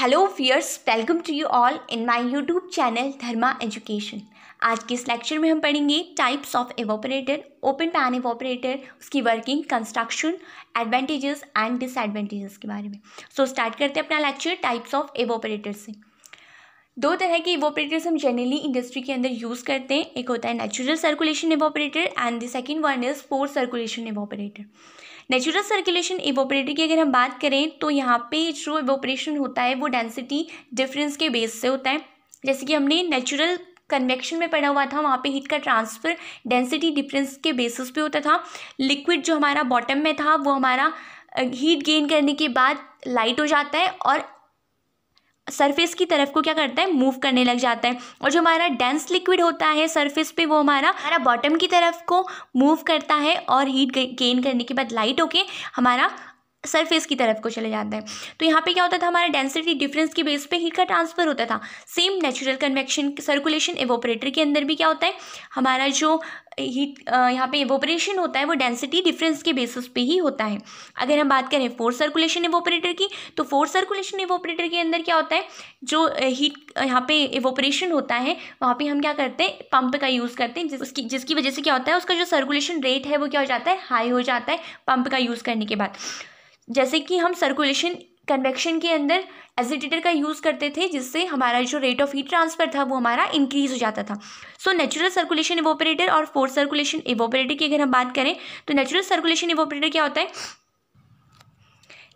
Hello friends welcome to you all in my YouTube channel Dharma education आज के इस lecture में हम पढ़ेंगे types of evaporator open pan evaporator उसकी working construction advantages and disadvantages के बारे में सो so, स्टार्ट करते हैं अपना लेक्चर टाइप्स ऑफ एवोपरेटर से दो तरह के इवोपरेटर्स हम जनरली इंडस्ट्री के अंदर यूज़ करते हैं एक होता है natural circulation evaporator and the second one is force circulation evaporator natural circulation evaporator की अगर हम बात करें तो यहाँ पे जो इवोपरेशन होता है वो डेंसिटी डिफरेंस के बेस से होता है जैसे कि हमने नेचुरल कन्वेक्शन में पड़ा हुआ था वहाँ पे हीट का ट्रांसफ़र डेंसिटी डिफरेंस के बेसिस पे होता था लिक्विड जो हमारा बॉटम में था वो हमारा हीट गेन करने के बाद लाइट हो जाता है और सरफेस की तरफ को क्या करता है मूव करने लग जाता है और जो हमारा डेंस लिक्विड होता है सरफेस पे वो हमारा हमारा बॉटम की तरफ को मूव करता है और हीट गेन करने के बाद लाइट होके हमारा सरफेस की तरफ को चले जाते हैं तो यहाँ पे क्या होता था हमारा डेंसिटी डिफरेंस के बेस पे हीट का ट्रांसफर होता था same natural convection circulation evaporator के अंदर भी क्या होता है हमारा जो हीट यहाँ पे एवोपरेशन होता है वो डेंसिटी डिफरेंस के बेसिस पे ही होता है अगर हम बात करें फोर सर्कुलेशन एवोपरेटर की तो फोर सर्कुलेशन एवोपरेटर के अंदर क्या होता है जो हीट यहाँ पे एवोपरेशन होता है वहाँ पे हम क्या करते हैं पंप का यूज़ करते हैं जिसकी जिसकी वजह से क्या होता है उसका जो सर्कुलेशन रेट है वो क्या हो जाता है हाई हो जाता है पंप का यूज़ करने के बाद जैसे कि हम सर्कुलेशन कन्वेक्शन के अंदर एजिटेटर का यूज़ करते थे जिससे हमारा जो रेट ऑफ हीट ट्रांसफ़र था वो हमारा इंक्रीज़ हो जाता था सो नेचुरल सर्कुलेशन इवोपरेटर और फोर्स सर्कुलेशन इवोपरेटर की अगर हम बात करें तो नेचुरल सर्कुलेशन इवोपरेटर क्या होता है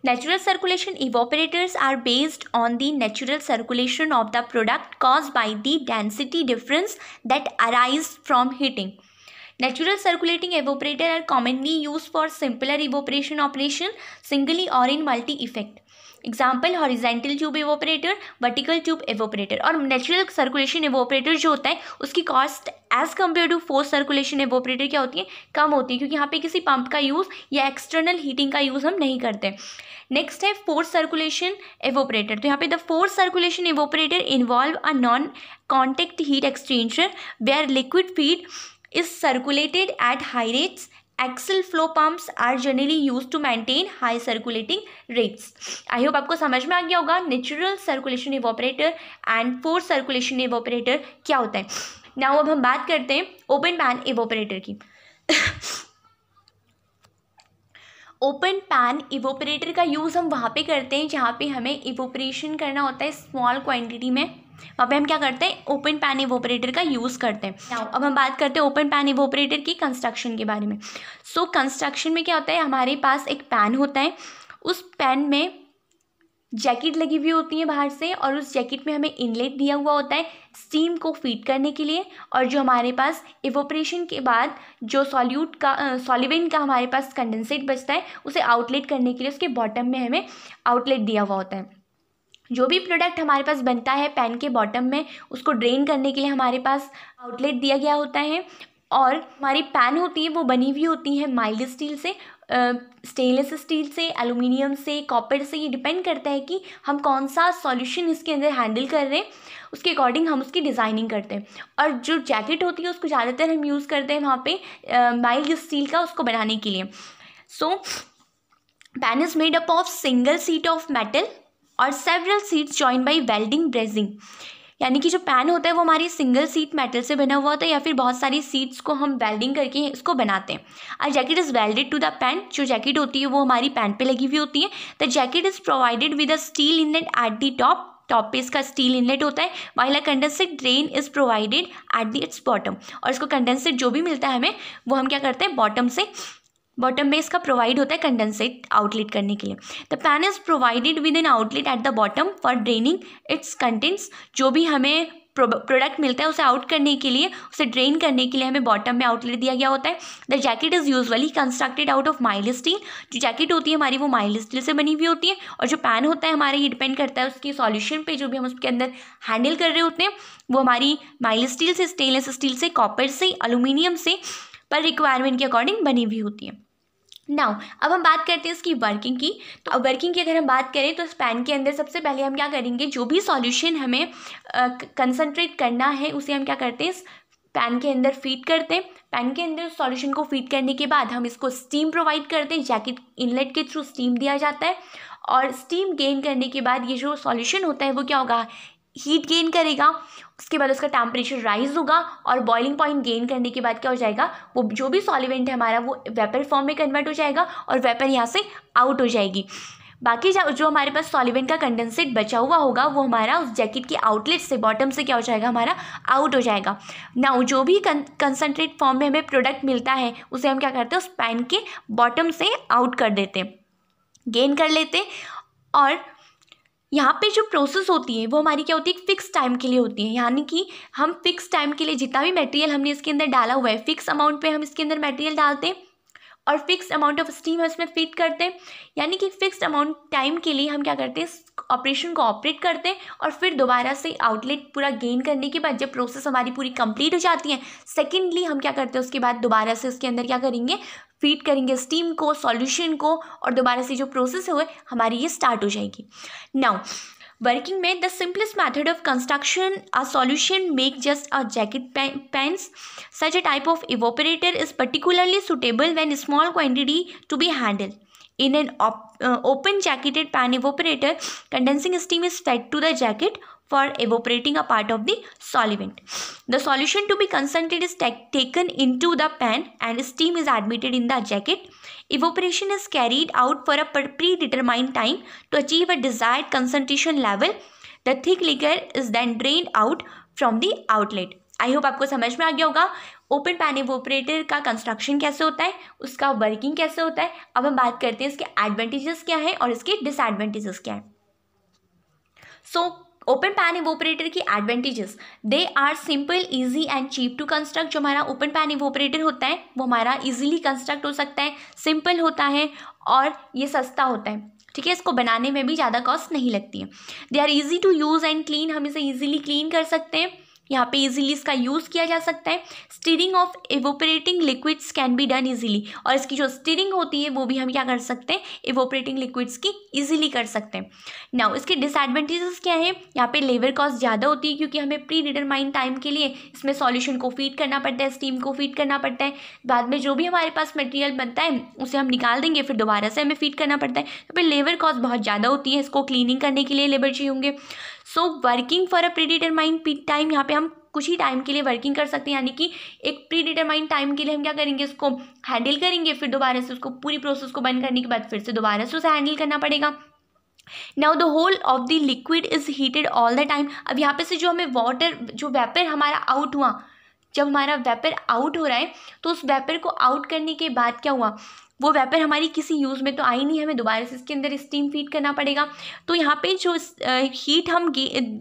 natural circulation evaporators are based on the natural circulation of the product cause by the density difference that arise from heating natural circulating evaporator are commonly use for simpler evaporation operation singly और in multi effect example horizontal tube evaporator vertical tube evaporator और natural circulation evaporator जो होता है उसकी cost as compare to force circulation evaporator क्या होती है कम होती है क्योंकि यहाँ पे किसी पंप का यूज़ या एक्सटर्नल हीटिंग का यूज़ हम नहीं करते नेक्स्ट है फोर्स सर्कुलेशन एवोपरेटर तो यहाँ पे the force circulation evaporator involve a non contact heat exchanger where liquid feed is circulated at high rates axial flow pumps are generally use to maintain high circulating rates I hope आपको समझ में आ गया होगा natural circulation evaporator and force circulation evaporator क्या होता है now अब हम बात करते हैं ओपन पैन इवोपरेटर की ओपन पैन इवोपरेटर का यूज़ हम वहाँ पे करते हैं जहाँ पे हमें इवोपरेशन करना होता है स्मॉल क्वांटिटी में वहाँ पे हम क्या करते हैं ओपन पैन इवोपरेटर का यूज़ करते हैं अब हम बात करते हैं ओपन पैन इवोपरेटर की कंस्ट्रक्शन के बारे में सो so, कंस्ट्रक्शन में क्या होता है हमारे पास एक पैन होता है उस पैन में जैकेट लगी हुई होती है बाहर से और उस जैकेट में हमें इनलेट दिया हुआ होता है स्टीम को फीड करने के लिए और जो हमारे पास इवोपरेशन के बाद जो सॉल्यूट का सॉलिवेंट का हमारे पास कंडेंसेट बचता है उसे आउटलेट करने के लिए उसके बॉटम में हमें आउटलेट दिया हुआ होता है जो भी प्रोडक्ट हमारे पास बनता है पैन के बॉटम में उसको ड्रेन करने के लिए हमारे पास आउटलेट दिया गया होता है और हमारी पैन होती है वो बनी हुई होती है माइल्ड स्टील से स्टेनलेस स्टील से एलुमिनियम से कॉपर से ये डिपेंड करता है कि हम कौन सा सॉल्यूशन इसके अंदर हैंडल कर रहे हैं उसके अकॉर्डिंग हम उसकी डिज़ाइनिंग करते हैं और जो जैकेट होती है उसको ज़्यादातर हम यूज़ करते हैं वहाँ पे माइल्ड स्टील का उसको बनाने के लिए so pan is made up of single sheet of metal और several sheets join by welding brazing यानी कि जो पैन होता है वो हमारी सिंगल सीट मेटल से बना हुआ होता है या फिर बहुत सारी सीट्स को हम वेल्डिंग करके इसको बनाते हैं a jacket is welded to the pan जो जैकेट होती है वो हमारी पैन पे लगी हुई होती है the jacket is provided with a steel inlet at the top top पे इसका स्टील इनलेट होता है while a condensed drain is provided at the its bottom और इसको कंडेंसेड जो भी मिलता है हमें वो हम क्या करते हैं बॉटम से बॉटम में इसका प्रोवाइड होता है कंडेंसेट आउटलेट करने के लिए the pan is provided with an outlet at the bottom for draining its contents जो भी हमें प्रोडक्ट मिलता है उसे आउट करने के लिए उसे ड्रेन करने के लिए हमें बॉटम में आउटलेट दिया गया होता है the jacket is usually constructed out of mild steel जो जैकेट होती है हमारी वो माइल स्टील से बनी हुई होती है और जो पैन होता है हमारे ये डिपेंड करता है उसके सॉल्यूशन पे जो भी हम उसके अंदर हैंडल कर रहे होते हैं वो हमारी माइल स्टील से स्टेनलेस स्टील से कॉपर से अलूमिनियम से पर रिक्वायरमेंट के अकॉर्डिंग बनी हुई होती है नाउ अब हम बात करते हैं इसकी वर्किंग की तो अब वर्किंग की अगर हम बात करें तो स्पैन के अंदर सबसे पहले हम क्या करेंगे जो भी सॉल्यूशन हमें कंसंट्रेट करना है उसे हम क्या करते हैं पैन के अंदर फीड करते हैं पैन के अंदर सॉल्यूशन को फीड करने के बाद हम इसको स्टीम प्रोवाइड करते हैं जैकेट इनलेट के थ्रू स्टीम दिया जाता है और स्टीम गेन करने के बाद ये जो सॉल्यूशन होता है वो क्या होगा हीट गेन करेगा उसके बाद उसका टेम्परेचर राइज होगा और बॉइलिंग पॉइंट गेन करने के बाद क्या हो जाएगा वो जो भी सॉलिवेंट है हमारा वो वेपर फॉर्म में कन्वर्ट हो जाएगा और वेपर यहाँ से आउट हो जाएगी बाकी जो हमारे पास सॉलिवेंट का कंडेंसेट बचा हुआ होगा वो हमारा उस जैकेट के आउटलेट से बॉटम से क्या हो जाएगा हमारा आउट हो जाएगा ना जो भी कंसनट्रेट फॉर्म में हमें प्रोडक्ट मिलता है उसे हम क्या करते हैं उस पैन के बॉटम से आउट कर देते गेन कर लेते और यहाँ पे जो प्रोसेस होती है वो हमारी क्या होती है फिक्स टाइम के लिए होती है यानी कि हम फिक्स टाइम के लिए जितना भी मटेरियल हमने इसके अंदर डाला हुआ है फिक्स अमाउंट पे हम इसके अंदर मटेरियल डालते हैं और फिक्स अमाउंट ऑफ स्टीम हम इसमें फिट करते हैं यानी कि फिक्स अमाउंट टाइम के लिए हम क्या करते हैं ऑपरेशन को ऑपरेट करते हैं और फिर दोबारा से आउटलेट पूरा गेन करने के बाद जब प्रोसेस हमारी पूरी कंप्लीट हो जाती है सेकेंडली हम क्या करते हैं उसके बाद दोबारा से उसके अंदर क्या करेंगे फीड करेंगे स्टीम को सॉल्यूशन को और दोबारा से जो प्रोसेस है हमारी ये स्टार्ट हो जाएगी नाउ वर्किंग में the simplest method of construction a solution make just a jacket pans such a type of evaporator is particularly suitable when small quantity to be handle in an open jacketed pan evaporator condensing steam is fed to the jacket for evaporating a part of the solvent The solution to be concentrated is taken into the pan and steam is admitted in the jacket. Evaporation is carried out for a predetermined time to achieve a desired concentration level. The thick liquor is then drained out from the outlet. I hope आपको समझ में आ गया होगा open pan evaporator का construction कैसे होता है उसका वर्किंग कैसे होता है अब हम बात करते हैं इसके एडवांटेजेस क्या हैं और इसके डिसएडवांटेजेस क्या हैं so so, open pan evaporator की advantages they are simple easy and cheap to construct जो हमारा ओपन पैन इवोपरेटर होता है वो हमारा इजीली कंस्ट्रक्ट हो सकता है सिंपल होता है और ये सस्ता होता है ठीक है इसको बनाने में भी ज़्यादा कॉस्ट नहीं लगती है they are easy to use and clean हम इसे ईजिली क्लीन कर सकते हैं यहाँ पे इजीली इसका यूज़ किया जा सकता है stirring of evaporating liquids can be done easily और इसकी जो स्टीरिंग होती है वो भी हम क्या कर सकते हैं एवोपरेटिंग लिक्विड्स की इजीली कर सकते हैं नाउ इसके डिसएडवांटेजेस क्या है यहाँ पे लेबर कॉस्ट ज़्यादा होती है क्योंकि हमें प्री डिटरमाइन टाइम के लिए इसमें सॉल्यूशन को फीड करना पड़ता है स्टीम को फीड करना पड़ता है बाद में जो भी हमारे पास मटेरियल बनता है उसे हम निकाल देंगे फिर दोबारा से हमें फीड करना पड़ता है तो फिर लेबर कॉस्ट बहुत ज़्यादा होती है इसको क्लीनिंग करने के लिए लेबर चाहिए होंगे so working for a predetermine time यहाँ पे हम कुछ ही टाइम के लिए वर्किंग कर सकते हैं यानी कि एक प्री डिटरमाइंड टाइम के लिए हम क्या करेंगे उसको हैंडल करेंगे फिर दोबारा से उसको पूरी प्रोसेस को बंद करने के बाद फिर से दोबारा से उसे हैंडल करना पड़ेगा now the whole of the liquid is heated all the time अब यहाँ पे से जो हमें वाटर जो वेपर हमारा आउट हुआ जब हमारा वेपर आउट हो रहा है तो उस वेपर को आउट करने के बाद क्या हुआ वो वेपर हमारी किसी यूज़ में तो आई नहीं हमें दोबारा से इसके अंदर स्टीम फीड करना पड़ेगा तो यहाँ पे जो हीट हम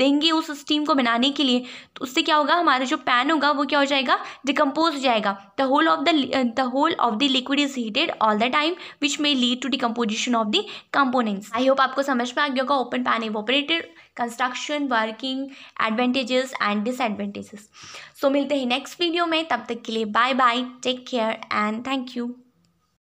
देंगे उस स्टीम को बनाने के लिए तो उससे क्या होगा हमारा जो पैन होगा वो क्या हो जाएगा डिकम्पोज हो जाएगा the whole of the the whole of the liquid is heated all the time which may lead to decomposition of the components I hope आपको समझ में आ गया होगा open pan evaporated construction working advantages and disadvantages so मिलते हैं next video में तब तक के लिए bye bye take care and thank you